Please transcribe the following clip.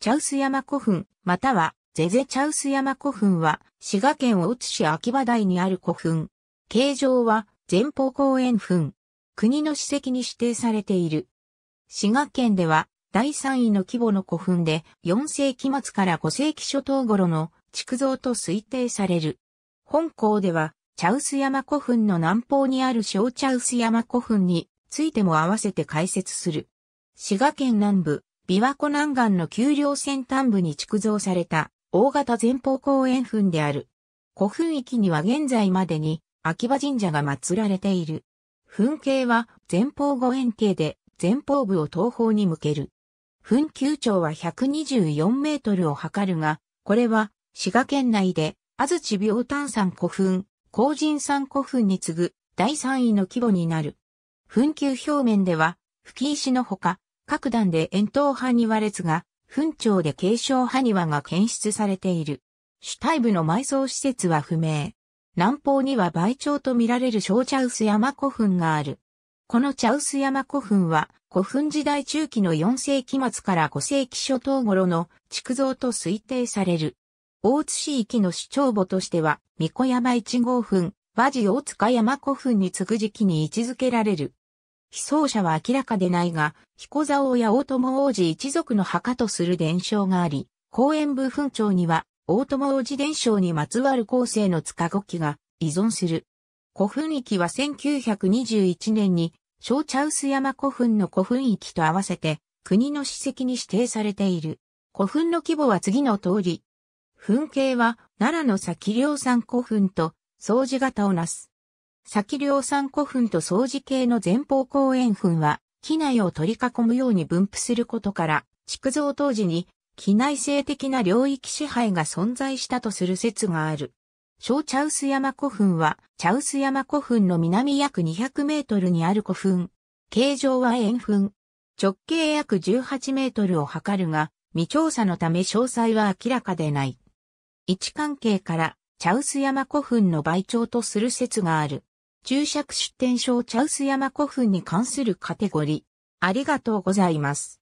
チャウス山古墳、または、ゼゼチャウス山古墳は、滋賀県大津市秋葉台にある古墳。形状は、前方公園墳。国の史跡に指定されている。滋賀県では、第3位の規模の古墳で、4世紀末から5世紀初頭頃の築造と推定される。本校では、茶臼山古墳の南方にある小茶臼山古墳についても合わせて解説する。滋賀県南部、琵琶湖南岸の丘陵先端部に築造された大型前方公園墳である。古墳域には現在までに秋葉神社が祀られている。墳形は前方後円形で前方部を東方に向ける。墳丘長は124メートルを測るが、これは滋賀県内で安土病炭山古墳、高人山古墳に次ぐ第3位の規模になる。墳丘表面では、吹石のほか、各段で円筒派に列が、墳長で継承派庭が検出されている。主体部の埋葬施設は不明。南方には倍長と見られる小茶臼山古墳がある。この茶臼山古墳は古墳時代中期の4世紀末から5世紀初頭頃の築造と推定される。大津市域の市長母としては、三子山1号墳、和地大塚山古墳に次ぐ時期に位置づけられる。被葬者は明らかでないが、彦蔵や大友王子一族の墓とする伝承があり、公園部墳長には、大友王子伝承にまつわる後世の塚ごきが依存する。古墳域は1921年に、小茶臼山古墳の古墳域と合わせて、国の史跡に指定されている。古墳の規模は次の通り。墳形は、奈良の先梁山古墳と、掃除型をなす。先量産古墳と掃除系の前方後円墳は、機内を取り囲むように分布することから、築造当時に、機内性的な領域支配が存在したとする説がある。小茶臼山古墳は、茶臼山古墳の南約200メートルにある古墳。形状は円墳。直径約18メートルを測るが、未調査のため詳細は明らかでない。位置関係から、茶臼山古墳の倍長とする説がある。注釈出典書チャウス山古墳に関するカテゴリー。ありがとうございます。